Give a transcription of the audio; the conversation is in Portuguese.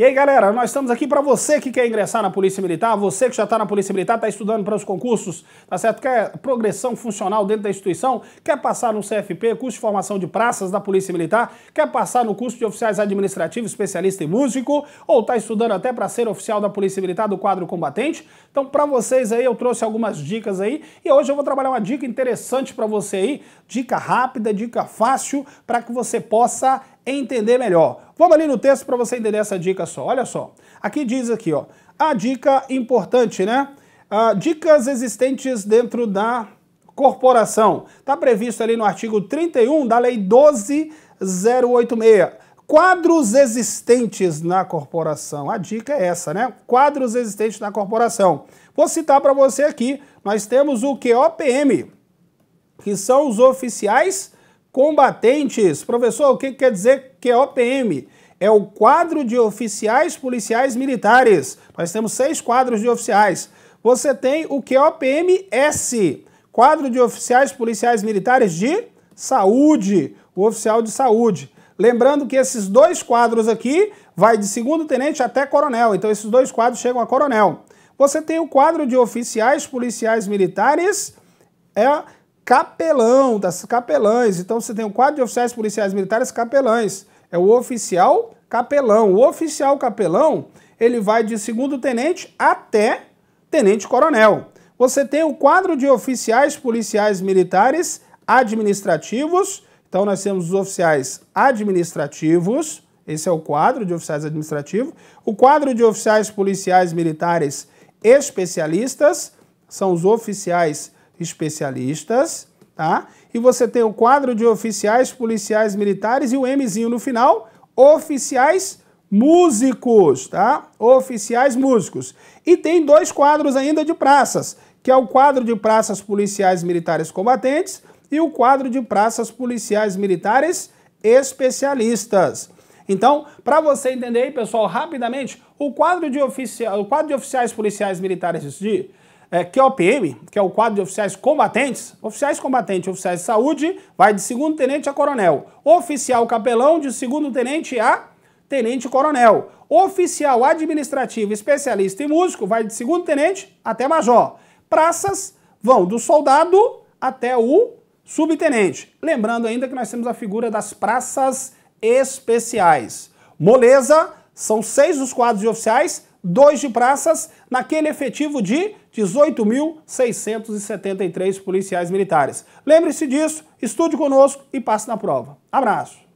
E aí, galera, nós estamos aqui para você que quer ingressar na Polícia Militar, você que já está na Polícia Militar, está estudando para os concursos, tá certo? Quer progressão funcional dentro da instituição, quer passar no CFP, curso de formação de praças da Polícia Militar, quer passar no curso de oficiais administrativos, especialista em músico, ou está estudando até para ser oficial da Polícia Militar do quadro combatente. Então, para vocês aí, eu trouxe algumas dicas aí e hoje eu vou trabalhar uma dica interessante para você aí, dica rápida, dica fácil, para que você possa entender melhor. Vamos ali no texto para você entender essa dica só. Olha só. Aqui diz aqui, ó. A dica importante, né? Ah, dicas existentes dentro da corporação. Está previsto ali no artigo 31 da Lei 12086. Quadros existentes na corporação. A dica é essa, né? Quadros existentes na corporação. Vou citar para você aqui. Nós temos o QOPM, que são os oficiais combatentes. Professor, o que quer dizer que é OPM? É o quadro de oficiais policiais militares. Nós temos seis quadros de oficiais. Você tem o QOPMS, quadro de oficiais policiais militares de saúde, o oficial de saúde. Lembrando que esses dois quadros aqui vai de segundo tenente até coronel, então esses dois quadros chegam a coronel. Você tem o quadro de oficiais policiais militares, é capelão, das capelães. Então você tem o quadro de oficiais policiais militares capelães. É o oficial capelão. O oficial capelão, ele vai de segundo tenente até tenente coronel. Você tem o quadro de oficiais policiais militares administrativos. Então nós temos os oficiais administrativos, esse é o quadro de oficiais administrativos. O quadro de oficiais policiais militares especialistas são os oficiais especialistas, tá? E você tem o quadro de oficiais policiais militares e o Mzinho no final, oficiais músicos, tá? Oficiais músicos. E tem dois quadros ainda de praças, que é o quadro de praças policiais militares combatentes e o quadro de praças policiais militares especialistas. Então, para você entender aí, pessoal, rapidamente, o quadro de, oficiais, o quadro de oficiais policiais militares de é, QOPM, que é o quadro de oficiais combatentes, oficiais combatentes, oficiais de saúde, vai de segundo tenente a coronel. Oficial capelão, de segundo tenente a tenente coronel. Oficial administrativo, especialista e músico, vai de segundo tenente até major. Praças vão do soldado até o subtenente. Lembrando ainda que nós temos a figura das praças especiais. Moleza, são seis os quadros de oficiais, dois de praças, naquele efetivo de 18.673 policiais militares. Lembre-se disso, estude conosco e passe na prova. Abraço!